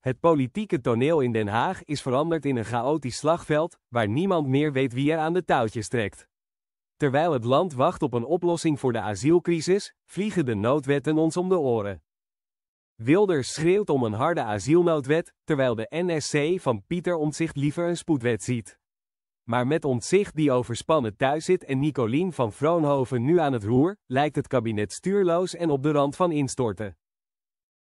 Het politieke toneel in Den Haag is veranderd in een chaotisch slagveld, waar niemand meer weet wie er aan de touwtjes trekt. Terwijl het land wacht op een oplossing voor de asielcrisis, vliegen de noodwetten ons om de oren. Wilders schreeuwt om een harde asielnoodwet, terwijl de NSC van Pieter Ontzicht liever een spoedwet ziet. Maar met Ontzicht die overspannen thuis zit en Nicolien van Vroonhoven nu aan het roer, lijkt het kabinet stuurloos en op de rand van instorten.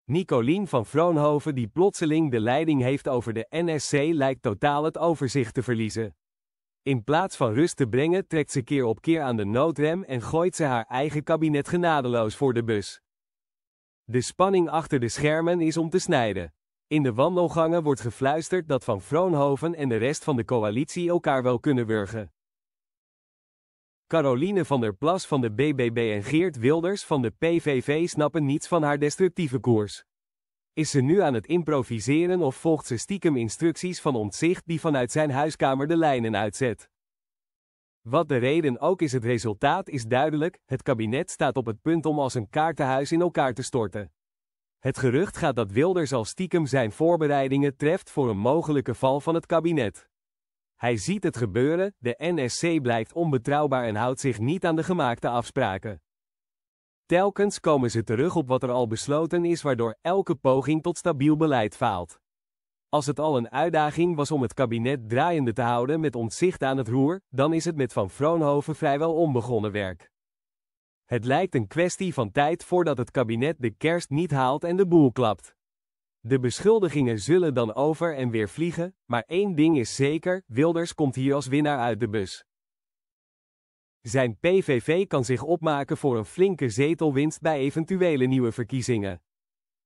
Nicolien van Vroonhoven die plotseling de leiding heeft over de NSC lijkt totaal het overzicht te verliezen. In plaats van rust te brengen trekt ze keer op keer aan de noodrem en gooit ze haar eigen kabinet genadeloos voor de bus. De spanning achter de schermen is om te snijden. In de wandelgangen wordt gefluisterd dat Van Vroonhoven en de rest van de coalitie elkaar wel kunnen wurgen. Caroline van der Plas van de BBB en Geert Wilders van de PVV snappen niets van haar destructieve koers. Is ze nu aan het improviseren of volgt ze stiekem instructies van ontzicht die vanuit zijn huiskamer de lijnen uitzet? Wat de reden ook is, het resultaat is duidelijk: het kabinet staat op het punt om als een kaartenhuis in elkaar te storten. Het gerucht gaat dat Wilders al stiekem zijn voorbereidingen treft voor een mogelijke val van het kabinet. Hij ziet het gebeuren, de NSC blijft onbetrouwbaar en houdt zich niet aan de gemaakte afspraken. Telkens komen ze terug op wat er al besloten is, waardoor elke poging tot stabiel beleid faalt. Als het al een uitdaging was om het kabinet draaiende te houden met ontzicht aan het roer, dan is het met Van Vroonhoven vrijwel onbegonnen werk. Het lijkt een kwestie van tijd voordat het kabinet de kerst niet haalt en de boel klapt. De beschuldigingen zullen dan over en weer vliegen, maar één ding is zeker, Wilders komt hier als winnaar uit de bus. Zijn PVV kan zich opmaken voor een flinke zetelwinst bij eventuele nieuwe verkiezingen.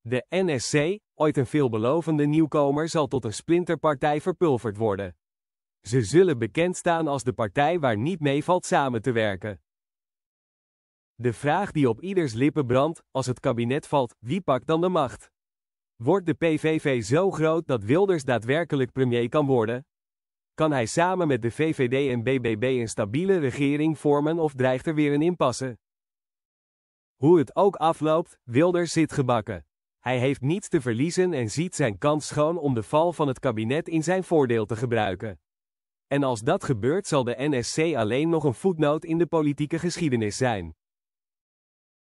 De NSC, ooit een veelbelovende nieuwkomer, zal tot een splinterpartij verpulverd worden. Ze zullen bekend staan als de partij waar niet mee valt samen te werken. De vraag die op ieders lippen brandt, als het kabinet valt, wie pakt dan de macht? Wordt de PVV zo groot dat Wilders daadwerkelijk premier kan worden? Kan hij samen met de VVD en BBB een stabiele regering vormen of dreigt er weer een impasse? Hoe het ook afloopt, Wilders zit gebakken. Hij heeft niets te verliezen en ziet zijn kans schoon om de val van het kabinet in zijn voordeel te gebruiken. En als dat gebeurt zal de NSC alleen nog een voetnoot in de politieke geschiedenis zijn.